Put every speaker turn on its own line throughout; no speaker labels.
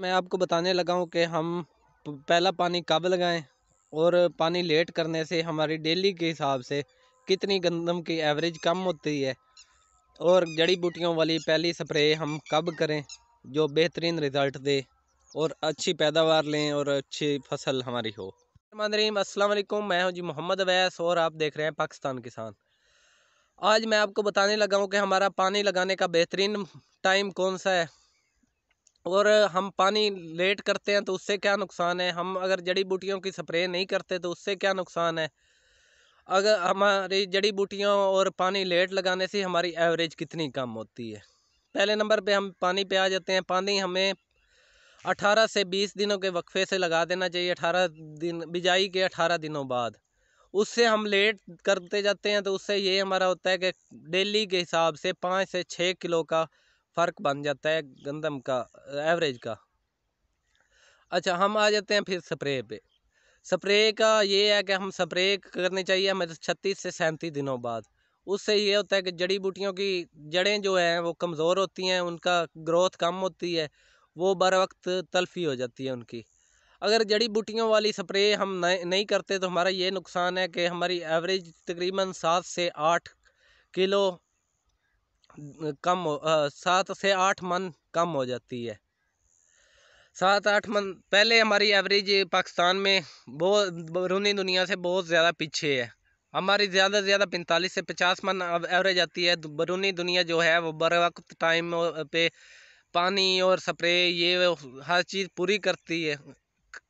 मैं आपको बताने लगा हूँ कि हम पहला पानी कब लगाएं और पानी लेट करने से हमारी डेली के हिसाब से कितनी गंदम की एवरेज कम होती है और जड़ी बूटियों वाली पहली स्प्रे हम कब करें जो बेहतरीन रिज़ल्ट दे और अच्छी पैदावार लें और अच्छी फसल हमारी हो रहीम असलम मैं हूं जी मोहम्मद अवैस और आप देख रहे हैं पाकिस्तान किसान आज मैं आपको बताने लगा हूं कि हमारा पानी लगाने का बेहतरीन टाइम कौन सा है और हम पानी लेट करते हैं तो उससे क्या नुकसान है हम अगर जड़ी बूटियों की स्प्रे नहीं करते तो उससे क्या नुकसान है अगर हमारी जड़ी बूटियों और पानी लेट लगाने से हमारी एवरेज कितनी कम होती है पहले नंबर पे हम पानी पे आ जाते हैं पानी हमें 18 से 20 दिनों के वक्फे से लगा देना चाहिए 18 दिन बिजाई के 18 दिनों बाद उससे हम लेट करते जाते हैं तो उससे ये हमारा होता है कि डेली के हिसाब से पाँच से छः किलो का फ़र्क बन जाता है गंदम का एवरेज का अच्छा हम आ जाते हैं फिर स्प्रे पे स्प्रे का ये है कि हम स्प्रे करनी चाहिए हमें तो छत्तीस से सैंतीस दिनों बाद उससे ये होता है कि जड़ी बूटियों की जड़ें जो हैं वो कमज़ोर होती हैं उनका ग्रोथ कम होती है वो बर वक्त तलफी हो जाती है उनकी अगर जड़ी बूटियों वाली स्प्रे हम नहीं करते तो हमारा ये नुकसान है कि हमारी एवरेज तकरीबन सात से आठ किलो कम सात से आठ मन कम हो जाती है सात आठ मन पहले हमारी एवरेज पाकिस्तान में बहुत बरूनी दुनिया से बहुत ज़्यादा पीछे है हमारी ज़्यादा से ज़्यादा पैंतालीस से पचास मन एवरेज आती है बरूनी दुनिया जो है वो बर वक्त टाइम पे पानी और स्प्रे ये हर चीज़ पूरी करती है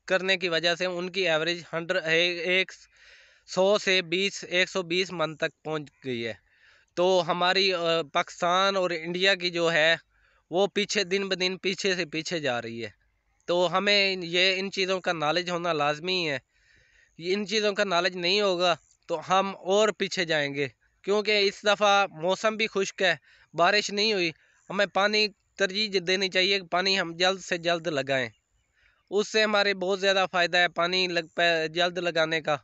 करने की वजह से उनकी एवरेज हंड्रेड एक सौ से बीस एक सौ बीस मन तक पहुंच गई है तो हमारी पाकिस्तान और इंडिया की जो है वो पीछे दिन ब दिन पीछे से पीछे जा रही है तो हमें ये इन चीज़ों का नॉलेज होना लाजमी है इन चीज़ों का नॉलेज नहीं होगा तो हम और पीछे जाएंगे क्योंकि इस दफ़ा मौसम भी खुश्क है बारिश नहीं हुई हमें पानी तरजीह देनी चाहिए कि पानी हम जल्द से जल्द लगाएं उससे हमारे बहुत ज़्यादा फ़ायदा है पानी लग जल्द लगाने का